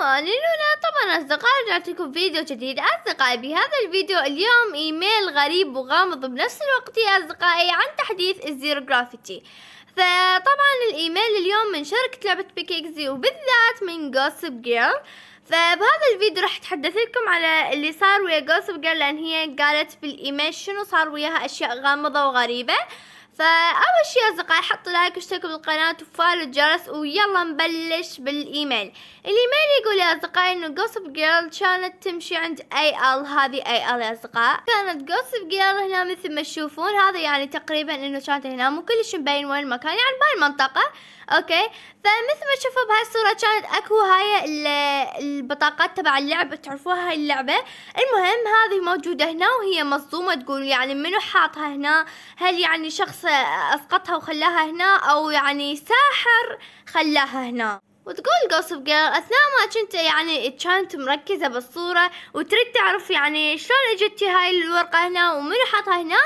وأنيلونا طبعا أصدقائي رجعت لكم فيديو جديد أصدقائي بهذا الفيديو اليوم إيميل غريب وغامض بنفس الوقت يا أصدقائي عن تحديث الزيرو جرافيتي فطبعا الإيميل اليوم من شركة لعبة بيكيكزي وبالذات من جوسب جيرل فبهذا الفيديو راح اتحدث لكم على اللي صار ويا جوسب جيرل لأن هي قالت بالإيميل شنو صار وياها أشياء غامضة وغريبة فأول شيء أصدقائي حطوا لايك واشتركوا بالقناة وفعلوا الجرس ويلا نبلش بالإيميل الإيميل يقول يا أصدقائي إنه جوسب جيرل كانت تمشي عند أي أل هذه أي أل يا أصدقاء كانت جوسب جيرل هنا مثل ما تشوفون هذا يعني تقريبا إنه كانت هنا مو كلش مبين وين المكان يعني بهاي المنطقة أوكي فمثل ما تشوفوا بهاي الصورة كانت أكو هاي البطاقات تبع اللعبة تعرفوها هاي اللعبة المهم هذه موجودة هنا وهي مصدومة تقول يعني منو حاطها هنا هل يعني شخص اسقطها وخلاها هنا او يعني ساحر خلاها هنا وتقول جوسف جير اثناء ما كنت يعني كانت مركزه بالصوره وتريد تعرف يعني شلون اجتي هاي الورقه هنا ومن حطها هنا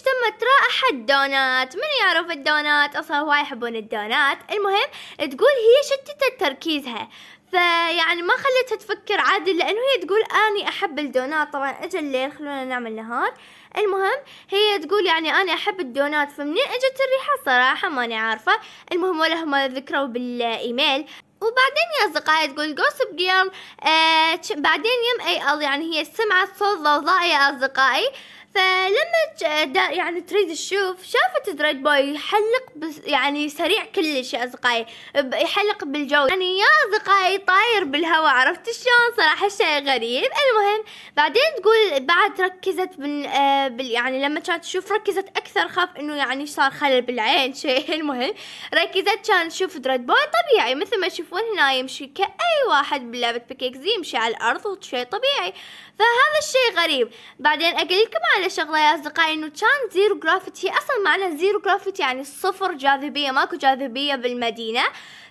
تمت رائحة دونات من يعرف الدونات أصلا هواي يحبون الدونات المهم تقول هي شتتت تركيزها فيعني ما خلتها تفكر عادل لأنه هي تقول أني أحب الدونات طبعا أجا الليل خلونا نعمل نهار المهم هي تقول يعني أنا أحب الدونات فمنين أجت الريحة صراحة ماني عارفة المهم ولا هم ذكروا بالإيميل وبعدين يا أصدقائي تقول جوسب جيرل آه بعدين يم أي يعني هي سمعت صوت ضوضاء يا أصدقائي فلما يعني تريد تشوف شافت دريد بوي يحلق بس يعني سريع كلش يا اصدقائي يحلق بالجو يعني يا اصدقائي طاير بالهواء عرفت شلون صراحه شيء غريب المهم بعدين تقول بعد ركزت بال, آه بال يعني لما كانت تشوف ركزت اكثر خاف انه يعني صار خلل بالعين شيء المهم ركزت كان تشوف دريد بوي طبيعي مثل ما تشوفون هنا يمشي كاي واحد بلعبه بيكيكزي يمشي على الارض وشيء طبيعي فهذا الشيء غريب بعدين اقول لكم على شغله يا اصدقائي انه كان زيرو جرافيتي اصلا معنى زيرو جرافيتي يعني صفر جاذبيه ماكو جاذبيه بالمدينه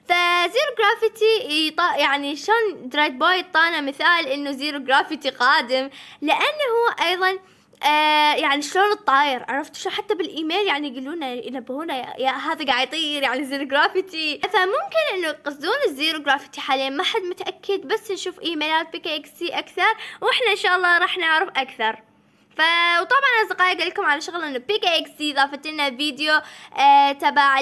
فزيرو جرافيتي يطا يعني شلون دريد بوي طانا مثال انه زيرو جرافيتي قادم لانه ايضا آه يعني شلون الطاير عرفتوا شو حتى بالايميل يعني يقولون ينبهونا يا, يا هذا قاعد يطير يعني زيرو جرافيتي فممكن انه يقصدون الزيرو جرافيتي حاليا ما حد متاكد بس نشوف ايميلات بيكي اكس سي اكثر واحنا ان شاء الله راح نعرف اكثر ف وطبعا اصدقائي قال لكم على شغله انه بيك اكس دي ضافت لنا فيديو آه تبع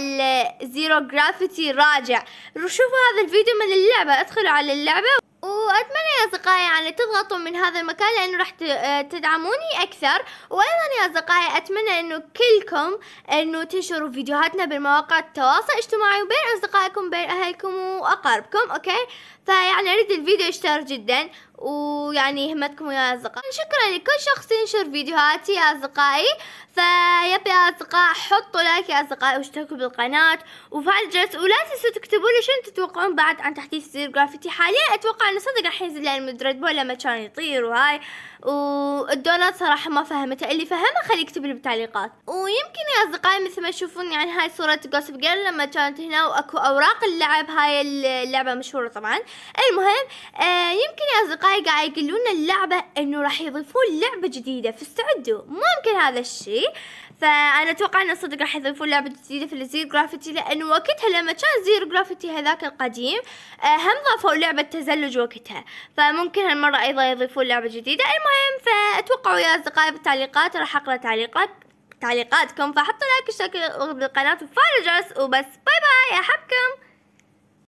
الزيرو جرافيتي راجع شوفوا هذا الفيديو من اللعبه ادخلوا على اللعبه واتمنى أصدقائي يعني تضغطوا من هذا المكان لأنه راح آه، تدعموني أكثر وأيضا يا أصدقائي أتمنى أنه كلكم أنه تنشروا فيديوهاتنا بالمواقع التواصل الاجتماعي وبين أصدقائكم بين أهلكم وأقاربكم أوكي فيعني أريد الفيديو يشتهر جدا ويعني همتكم يا أصدقائي شكرا لكل شخص ينشر فيديوهاتي يا أصدقائي فيب يا أصدقاء حطوا لايك يا أصدقائي واشتركوا بالقناة وفعلوا الجرس ولا تنسوا تكتبوا لي شنو تتوقعون بعد عن تحديث زير جرافيتي حاليا أتوقع أنه صدق راح ينزل لان مدرد بولا ما كان يطير وهاي والدونات صراحة ما فهمتها اللي فهمها خلي يكتب لي بالتعليقات ويمكن يا اصدقائي مثل ما تشوفون يعني هاي صورة جوسب جير لما كانت هنا واكو اوراق اللعب هاي اللعبة مشهورة طبعا المهم آه يمكن يا اصدقائي قاعد يقولون اللعبة انه راح يضيفون لعبة جديدة فاستعدوا ممكن هذا الشيء فانا اتوقع ان صدق راح يضيفون لعبة جديدة في الزير جرافيتي لانه وقتها لما كان زير جرافيتي هذاك القديم آه هم ضافوا لعبة تزلج وقتها ف فممكن هالمرة أيضا يضيفون لعبة جديدة المهم فأتوقعوا يا أصدقائي بالتعليقات راح أقرأ تعليقات تعليقاتكم فحطوا لايك وشاركوا بالقناة وفعلوا الجرس وبس باي باي أحبكم